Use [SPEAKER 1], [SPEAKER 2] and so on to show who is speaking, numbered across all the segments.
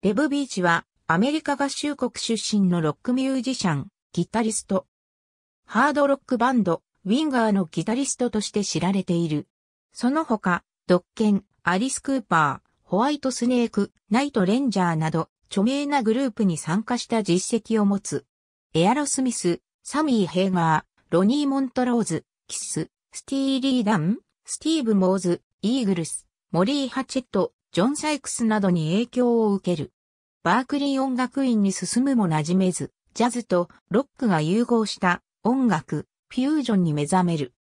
[SPEAKER 1] デブ・ビーチはアメリカ合衆国出身のロックミュージシャン、ギタリスト。ハードロックバンド、ウィンガーのギタリストとして知られている。その他、ドッケン、アリス・クーパー、ホワイト・スネーク、ナイト・レンジャーなど、著名なグループに参加した実績を持つ。エアロスミス、サミー・ヘイガー、ロニー・モントローズ、キス、スティーリー・ダン、スティーブ・モーズ、イーグルス、モリー・ハチェット、ジョン・サイクスなどに影響を受ける。バークリー音楽院に進むも馴染めず、ジャズとロックが融合した音楽、フュージョンに目覚める。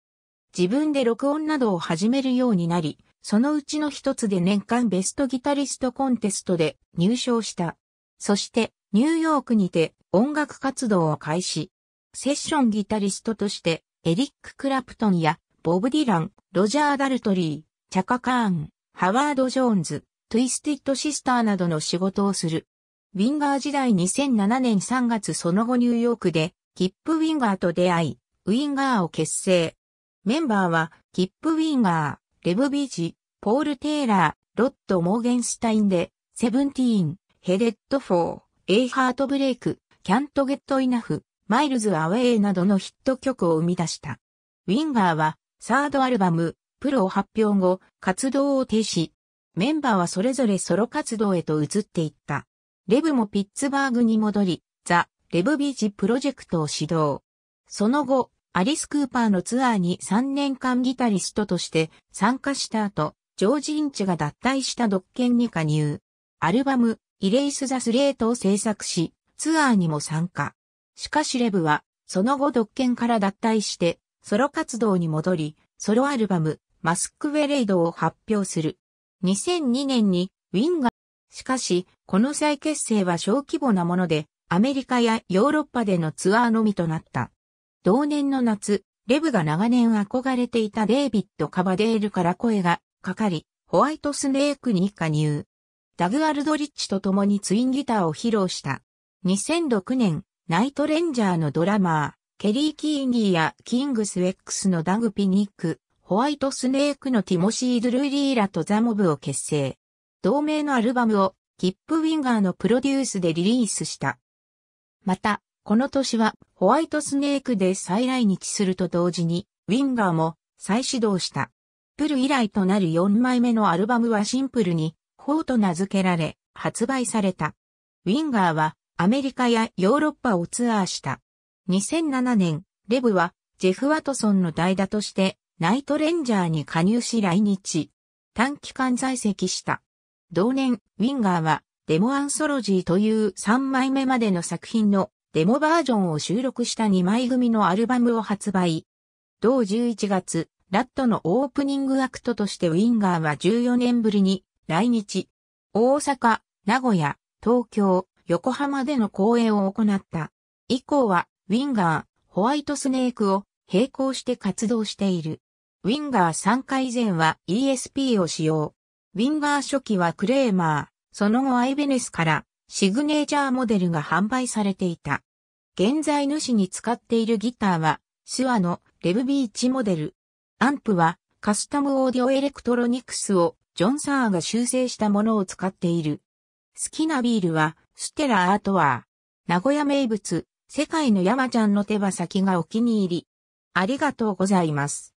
[SPEAKER 1] 自分で録音などを始めるようになり、そのうちの一つで年間ベストギタリストコンテストで入賞した。そしてニューヨークにて音楽活動を開始。セッションギタリストとしてエリック・クラプトンやボブ・ディラン、ロジャー・ダルトリー、チャカ・カーン、ハワード・ジョーンズ、トゥイスティッドシスターなどの仕事をする。ウィンガー時代2007年3月その後ニューヨークで、キップ・ウィンガーと出会い、ウィンガーを結成。メンバーは、キップ・ウィンガー、レブ・ビーチ、ポール・テイラー、ロッド・モーゲンスタインで、セブンティーン、ヘレッド・フォー、エイ・ハート・ブレイク、キャント・ゲット・イナフ、マイルズ・アウェイなどのヒット曲を生み出した。ウィンガーは、サードアルバム、プロを発表後、活動を停止。メンバーはそれぞれソロ活動へと移っていった。レブもピッツバーグに戻り、ザ・レブビーチプロジェクトを指導。その後、アリス・クーパーのツアーに3年間ギタリストとして参加した後、ジョージ・インチが脱退した独権に加入。アルバム、イレイス・ザ・スレートを制作し、ツアーにも参加。しかしレブは、その後独権から脱退して、ソロ活動に戻り、ソロアルバム、マスク・ウェレイドを発表する。2002年にウィンが、しかし、この再結成は小規模なもので、アメリカやヨーロッパでのツアーのみとなった。同年の夏、レブが長年憧れていたデイビッド・カバデールから声がかかり、ホワイトスネークに加入。ダグ・アルドリッチと共にツインギターを披露した。2006年、ナイトレンジャーのドラマー、ケリー・キーンギーやキングス・ウェックスのダグ・ピニック、ホワイトスネークのティモシー・ドゥルーリーらとザモブを結成。同名のアルバムをキップ・ウィンガーのプロデュースでリリースした。また、この年はホワイトスネークで再来日すると同時に、ウィンガーも再始動した。プル以来となる4枚目のアルバムはシンプルに、フォーと名付けられ、発売された。ウィンガーはアメリカやヨーロッパをツアーした。2007年、レブはジェフ・ワトソンの代打としてナイトレンジャーに加入し来日。短期間在籍した。同年、ウィンガーは、デモアンソロジーという3枚目までの作品のデモバージョンを収録した2枚組のアルバムを発売。同11月、ラットのオープニングアクトとしてウィンガーは14年ぶりに来日。大阪、名古屋、東京、横浜での公演を行った。以降は、ウィンガー、ホワイトスネークを並行して活動している。ウィンガー3回以前は ESP を使用。ウィンガー初期はクレーマー、その後アイベネスからシグネーチャーモデルが販売されていた。現在主に使っているギターは、スワのレブビーチモデル。アンプはカスタムオーディオエレクトロニクスをジョン・サーが修正したものを使っている。好きなビールはステラ・アートワー。名古屋名物、世界の山ちゃんの手羽先がお気に入り。ありがとうございます。